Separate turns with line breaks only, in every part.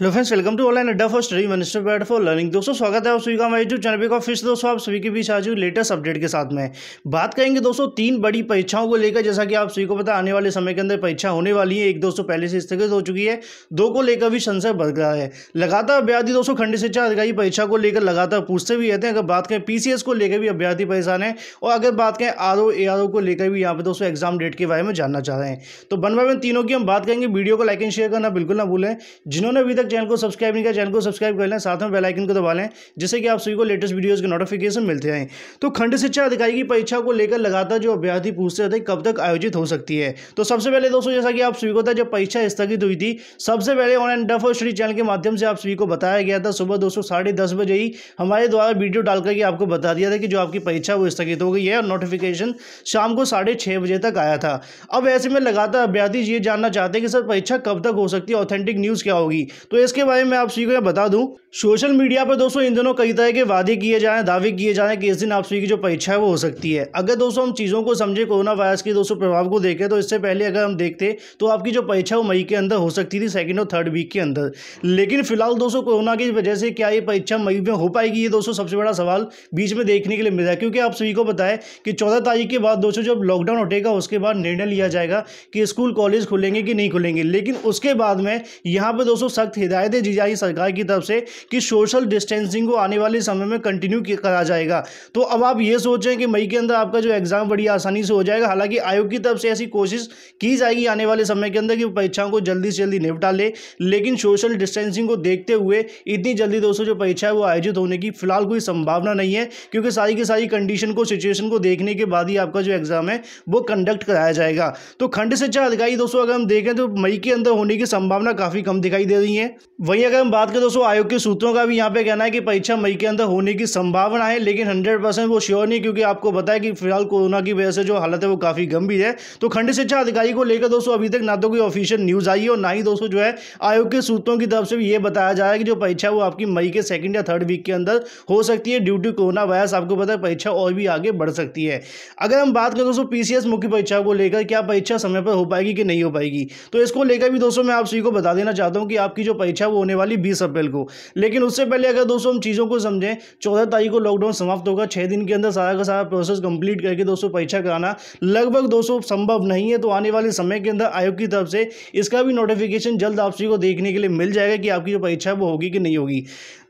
hello friends welcome to online अड्डा for study मिनिस्टर बैड फॉर लर्निंग दोस्तों स्वागत है आप सभी का हमारे यूट्यूब चैनल पर फिर दोस्तों आप सभी के बीच आज लेटेस्ट अपडेट के साथ में बात करेंगे दोस्तों तीन बड़ी परीक्षाओं को लेकर जैसा कि आप सभी को पता आने वाले समय के अंदर परीक्षा होने वाली है एक दोस्तों पहले से स्थगित हो चुकी है दो को लेकर भी संशय बढ़ गया है लगातार अभ्यार्थी दोस्तों खंड शिक्षा अधिकारी परीक्षा को लेकर लगातार पूछते भी रहते हैं अगर बात करें पी को लेकर भी अभ्यार्थी परेशान है और अगर बात करें आर ओ को लेकर भी यहाँ पर दोस्तों एग्जाम डेट के बारे में जानना चाह रहे हैं तो बन बाय वन तीनों की हम बात करेंगे वीडियो को लाइक एंड शेयर करना बिल्कुल ना भूलें जिन्होंने अभी तक तक चैनल को सब्सक्राइब नहीं किया चैनल को सब्सक्राइब कर लें साथ में बेलाइकन को दबा लें जिससे कि आप सभी को लेटेस्ट वीडियोज़ के नोटिफिकेशन मिलते हैं तो खंड शिक्षा अधिकारी की परीक्षा को लेकर लगातार जो अभ्यर्थी पूछते रहते कब तक आयोजित हो सकती है तो सबसे पहले दोस्तों जैसा कि आप सभी को था जब परीक्षा स्थगित हुई थी सबसे पहले ऑनलाइन एंड डफ स्टडी चैनल के माध्यम से आप सभी को बताया गया था सुबह दोस्तों साढ़े दस बजे ही हमारे द्वारा वीडियो डालकर के आपको बता दिया था कि जो आपकी परीक्षा वो स्थगित हो गई है और नोटिफिकेशन शाम को साढ़े छः बजे तक आया था अब ऐसे में लगातार अभ्यर्थी ये जानना चाहते हैं कि सर परीक्षा कब तक हो सकती है ऑथेंटिक न्यूज़ क्या होगी तो तो इसके बारे में आप सभी को बता दूँ सोशल मीडिया पर दोस्तों इन दिनों कई तरह के वादे किए जाएँ दावे किए जाएँ कि इस दिन आपसी की जो परीक्षा है वो हो सकती है अगर दोस्तों हम चीज़ों को समझें कोरोना वायरस के दोस्तों प्रभाव को देखें तो इससे पहले अगर हम देखते तो आपकी जो परीक्षा वो मई के अंदर हो सकती थी सेकेंड और थर्ड वीक के अंदर लेकिन फिलहाल दोस्तों कोरोना की वजह से क्या ये परीक्षा मई में हो पाएगी ये दोस्तों सबसे बड़ा सवाल बीच में देखने के लिए मिल है क्योंकि आप सभी को बताएं कि चौदह तारीख के बाद दोस्तों जब लॉकडाउन हटेगा उसके बाद निर्णय लिया जाएगा कि स्कूल कॉलेज खुलेंगे कि नहीं खुलेंगे लेकिन उसके बाद में यहाँ पर दोस्तों सख्त हिदायतें दी जाएगी सरकार की तरफ से कि सोशल डिस्टेंसिंग को आने वाले समय में कंटिन्यू करा जाएगा तो अब आप ये सोचें कि मई के अंदर आपका जो एग्ज़ाम बड़ी आसानी से हो जाएगा हालांकि आयोग की तरफ से ऐसी कोशिश की जाएगी आने वाले समय के अंदर कि परीक्षाओं को जल्दी से जल्दी निपटा ले लेकिन सोशल डिस्टेंसिंग को देखते हुए इतनी जल्दी दोस्तों जो परीक्षा है वो आयोजित होने की फिलहाल कोई संभावना नहीं है क्योंकि सारी की सारी कंडीशन को सिचुएशन को देखने के बाद ही आपका जो एग्ज़ाम है वो कंडक्ट कराया जाएगा तो खंड शिक्षा अधिकारी दोस्तों अगर हम देखें तो मई के अंदर होने की संभावना काफ़ी कम दिखाई दे रही है वहीं अगर हम बात करें दोस्तों आयोग के सूत्र सूत्रों का भी यहाँ पे कहना है कि परीक्षा मई के अंदर होने की संभावना है लेकिन हंड्रेड परसेंट वो श्योर नहीं क्योंकि आपको बताया कि फिलहाल कोरोना की वजह से जो हालत है वो काफ़ी गंभीर है तो खंड शिक्षा अधिकारी को लेकर दोस्तों अभी तक ना तो कोई ऑफिशियल न्यूज़ आई है और ना ही दोस्तों जो है आयोग के सूत्रों की तरफ से भी ये बताया जा रहा है कि जो परीक्षा वो आपकी मई के सेकेंड या थर्ड वीक के अंदर हो सकती है ड्यू टू कोरोना वायरस आपको पता है परीक्षा और भी आगे बढ़ सकती है अगर हम बात करें दोस्तों पीसीएस मुख्य परीक्षा को लेकर क्या परीक्षा समय पर हो पाएगी कि नहीं हो पाएगी तो इसको लेकर भी दोस्तों मैं आप सभी को बता देना चाहता हूँ कि आपकी जो परीक्षा वो होने वाली बीस अप्रैल को लेकिन उससे पहले अगर दोस्तों हम चीज़ों को समझें चौदह तारीख को लॉकडाउन समाप्त होगा छः दिन के अंदर सारा का सारा प्रोसेस कंप्लीट करके दोस्तों परीक्षा कराना लगभग दोस्तों संभव नहीं है तो आने वाले समय के अंदर आयोग की तरफ से इसका भी नोटिफिकेशन जल्द आप सभी को देखने के लिए मिल जाएगा कि आपकी जो परीक्षा है वो होगी कि नहीं होगी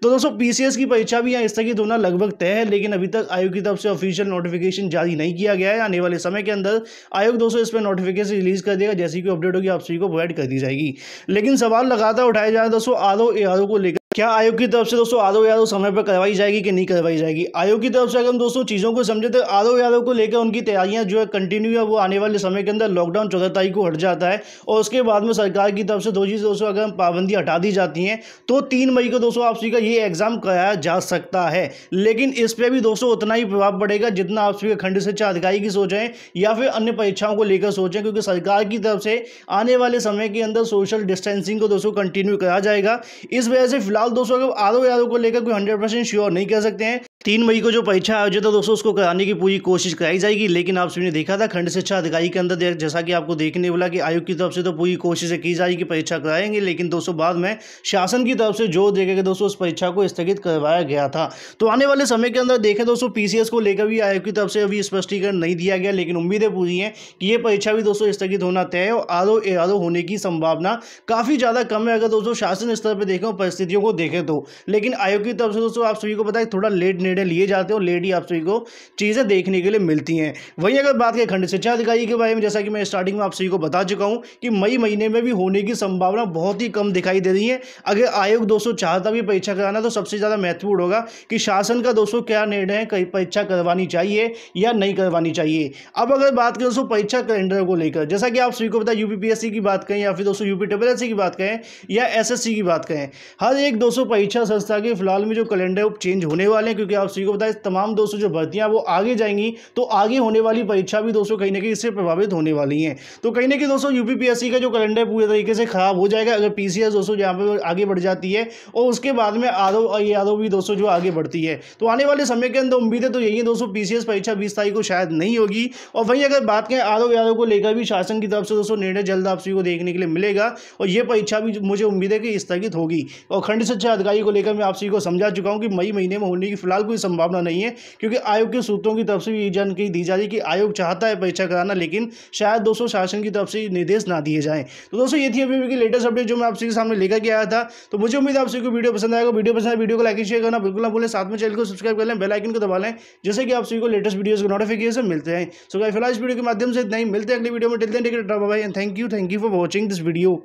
तो दोस्तों पीसीएस की परीक्षा भी यहाँ स्थगित होना लगभग तय है लेकिन अभी तक आयोग की तरफ से ऑफिशियल नोटिफिकेशन जारी नहीं किया गया है आने वाले समय के अंदर आयोग दोस्तों इस पर नोटिफिकेशन रिलीज कर देगा जैसी कोई अपडेट होगी आप सभी को प्रोवाइड कर दी जाएगी लेकिन सवाल लगातार उठाए जा दोस्तों आर ए को लेकर क्या आयोग की तरफ से दोस्तों आदो यादव समय पर करवाई जाएगी कि नहीं करवाई जाएगी आयोग की तरफ से अगर हम दोस्तों चीज़ों को समझे तो आदो यादव को लेकर उनकी तैयारियां जो है कंटिन्यू है वो आने वाले समय के अंदर लॉकडाउन चौदह तारीख को हट जाता है और उसके बाद में सरकार की तरफ से दो चीज़ दोस्तों अगर पाबंदी हटा दी जाती हैं तो तीन मई को दोस्तों आपसी का ये एग्ज़ाम कराया जा सकता है लेकिन इस पर भी दोस्तों उतना ही प्रभाव पड़ेगा जितना आपसी का खंड शिक्षा अधिकारी की सोचें या फिर अन्य परीक्षाओं को लेकर सोचें क्योंकि सरकार की तरफ से आने वाले समय के अंदर सोशल डिस्टेंसिंग को दोस्तों कंटिन्यू कराया जाएगा इस वजह से फिलहाल फिलहाल दोस्तों अगर यादव को लेकर कोई हंड्रेड परसेंट श्योर नहीं कह सकते हैं तीन मई को जो परीक्षा आयोजित है दोस्तों उसको कराने की पूरी कोशिश कराई जाएगी लेकिन आप सभी ने देखा था खंड शिक्षा अधिकारी के अंदर जैसा कि आपको देखने वाला कि आयोग की तरफ से तो पूरी कोशिश की जाएगी परीक्षा कराएंगे लेकिन दोस्तों बाद में शासन की तरफ से जोर देकर दोस्तों उस परीक्षा को स्थगित करवाया गया था तो आने वाले समय के अंदर देखें दोस्तों पी को लेकर भी आयोग की तरफ से अभी स्पष्टीकरण नहीं दिया गया लेकिन उम्मीदें पूरी हैं कि ये परीक्षा भी दोस्तों स्थगित होना तय और आरोप एआरओ होने की संभावना काफ़ी ज़्यादा कम है अगर दोस्तों शासन स्तर पर देखें परिस्थितियों को देखें तो लेकिन आयोग की तरफ से दोस्तों आप सभी को पता है थोड़ा लेट निर्णय लिए जाते हैं और लेट ही आप सभी को चीज़ें देखने के लिए मिलती हैं वहीं अगर बात करें खंड शिक्षा अधिकारी के बारे में जैसा कि मैं स्टार्टिंग में आप सभी को बता चुका हूँ कि मई महीने में भी होने की संभावना बहुत ही कम दिखाई दे रही है अगर आयोग दो चाहता भी परीक्षा कराना तो सबसे ज़्यादा महत्वपूर्ण होगा कि शासन का दोस्तों क्या निर्णय है कहीं परीक्षा करवानी चाहिए या नहीं करवानी चाहिए अब अगर बात करें दोस्तों परीक्षा कैलेंडर को लेकर जैसा कि आप सभी को पता यूपीपीएससी की बात करें या फिर दोस्तों यूपी डब्ल्यू एस की बात करें या एसएससी की बात करें हर एक दोस्तों परीक्षा संस्था के फिलहाल में जो कैलेंडर वो चेंज होने वाले हैं क्योंकि आप सभी को बताया तमाम दोस्तों जो भर्तियाँ वो आगे जाएंगी तो आगे होने वाली परीक्षा भी दोस्तों कहीं ना कहीं इससे प्रभावित होने वाली हैं तो कहीं ना कहीं दोस्तों यूपीपीएससी का जो कैलेंडर पूरे तरीके से खराब हो जाएगा अगर पी दोस्तों यहाँ पर आगे बढ़ जाती है और उसके बाद में आदो ये आदो भी दोस्तों जो आगे बढ़ती है तो आने वाले समय के अंदर उम्मीद है तो यही है दोस्तों पी परीक्षा बीस तारीख को शायद नहीं होगी और वहीं अगर बात करें आदो यादव को लेकर भी शासन की तरफ से दोस्तों निर्णय जल्द आप सभी को देखने के लिए मिलेगा और ये परीक्षा भी मुझे उम्मीद है कि स्थगित होगी और खंड शिक्षा अधिकारी को लेकर मैं आप सभी को समझा चुका हूँ कि मई महीने में होने की फिलहाल कोई संभावना नहीं है क्योंकि आयोग के सूत्रों की तरफ से भी जानकारी दी जा रही है कि आयोग चाहता है परीक्षा कराना लेकिन शायद दोस्तों शासन की तरफ से निर्देश ना दिए जाएँ तो दोस्तों ये थी अभी की लेटेस्ट अपडेट जो मैं आपसे सामने लेकर के आया था तो मुझे उम्मीद आपसे कोई वीडियो पसंद आएगा वीडियो पसंद आए वीडियो को लाइक शेयर करना बिल्कुल ना बोले साथ में चैनल को सब्सक्राइब कर लें बेलाइकन को दबा लें जैसे कि आप सभी को लेटेस्ट वीडियोज़ को नोटिफिकेशन मिलते हैं सो फिलहाल इस वीडियो के माध्यम से नहीं मिलते अगली वीडियो में till then take bye and thank you thank you for watching this video